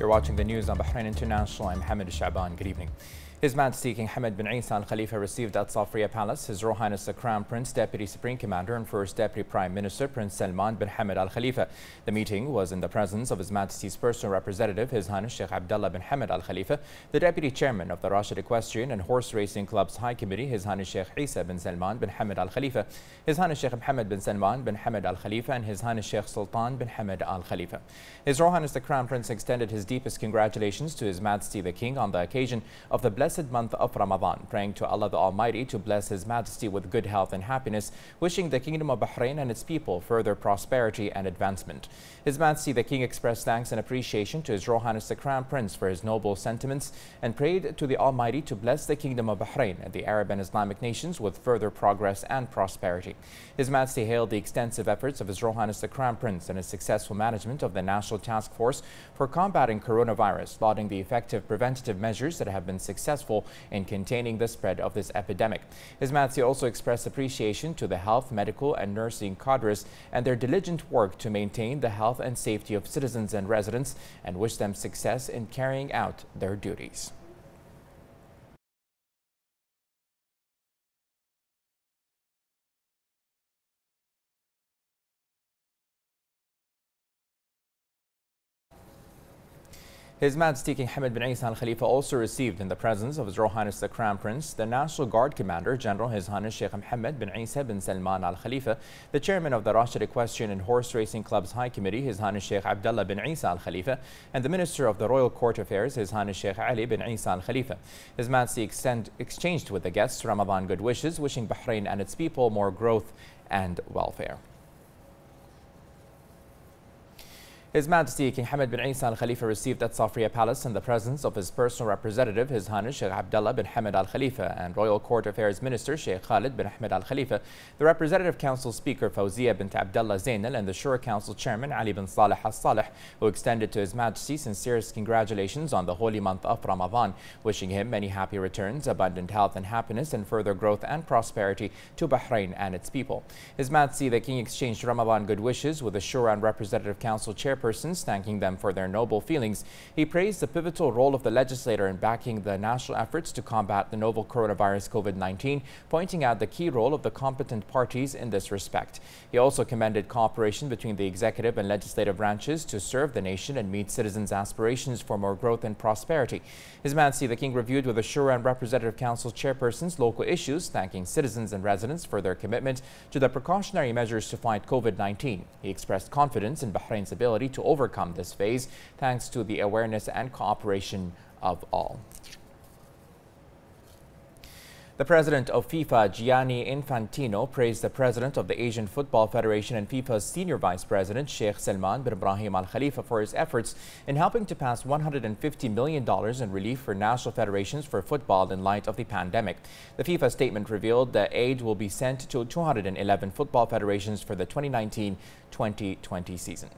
You're watching the news on Bahrain International. I'm Hamid Shaban. Good evening. His Majesty King Hamad bin Isa Al Khalifa received at Safriya Palace His Royal Highness the Crown Prince, Deputy Supreme Commander and First Deputy Prime Minister Prince Salman bin Hamad Al Khalifa. The meeting was in the presence of His Majesty's personal representative, His Highness Sheikh Abdullah bin Hamad Al Khalifa, the Deputy Chairman of the Rashid Equestrian and Horse Racing Club's High Committee, His Highness Sheikh Isa bin Salman bin Hamad Al Khalifa, His Highness Sheikh Mohammed bin Salman bin Hamad Al Khalifa, and His Highness Sheikh Sultan bin Hamad Al Khalifa. His Royal Highness the Crown Prince extended his deepest congratulations to His Majesty the King on the occasion of the blessed blessed month of Ramadan, praying to Allah the Almighty to bless His Majesty with good health and happiness, wishing the Kingdom of Bahrain and its people further prosperity and advancement. His Majesty the King expressed thanks and appreciation to His Royal Highness the Crown Prince for his noble sentiments and prayed to the Almighty to bless the Kingdom of Bahrain and the Arab and Islamic nations with further progress and prosperity. His Majesty hailed the extensive efforts of His Royal Highness the Crown Prince and his successful management of the National Task Force for combating coronavirus, lauding the effective preventative measures that have been successful successful in containing the spread of this epidemic. Ismatsi also expressed appreciation to the health, medical and nursing cadres and their diligent work to maintain the health and safety of citizens and residents and wish them success in carrying out their duties. His Majesty King Hamad bin Isa Al Khalifa also received in the presence of His Royal Highness the Crown Prince, the National Guard Commander General His Highness Sheikh Mohammed bin Isa bin Salman Al Khalifa, the Chairman of the Rashid Equestrian and Horse Racing Club's High Committee His Highness Sheikh Abdullah bin Isa Al Khalifa, and the Minister of the Royal Court Affairs His Highness Sheikh Ali bin Isa Al Khalifa. His Majesty extend, exchanged with the guests Ramadan good wishes, wishing Bahrain and its people more growth and welfare. His Majesty King Hamad bin Isa Al Khalifa received at Safriya Palace in the presence of his personal representative, His Highness Sheikh Abdullah bin Hamad Al Khalifa, and Royal Court Affairs Minister Sheikh Khalid bin Ahmed Al Khalifa, the Representative Council Speaker Fawziya bin Abdullah Zainal, and the Shura Council Chairman Ali bin Saleh Al Saleh, who extended to His Majesty sincerest congratulations on the holy month of Ramadan, wishing him many happy returns, abundant health and happiness, and further growth and prosperity to Bahrain and its people. His Majesty the King exchanged Ramadan good wishes with the Shura and Representative Council Chairman chairpersons, thanking them for their noble feelings. He praised the pivotal role of the legislator in backing the national efforts to combat the novel coronavirus COVID-19, pointing out the key role of the competent parties in this respect. He also commended cooperation between the executive and legislative branches to serve the nation and meet citizens' aspirations for more growth and prosperity. His Majesty the King reviewed with Ashura and Representative Council chairpersons local issues, thanking citizens and residents for their commitment to the precautionary measures to fight COVID-19. He expressed confidence in Bahrain's ability to overcome this phase thanks to the awareness and cooperation of all. The president of FIFA, Gianni Infantino, praised the president of the Asian Football Federation and FIFA's senior vice president, Sheikh Salman bin Ibrahim Al Khalifa, for his efforts in helping to pass $150 million in relief for national federations for football in light of the pandemic. The FIFA statement revealed that aid will be sent to 211 football federations for the 2019 2020 season.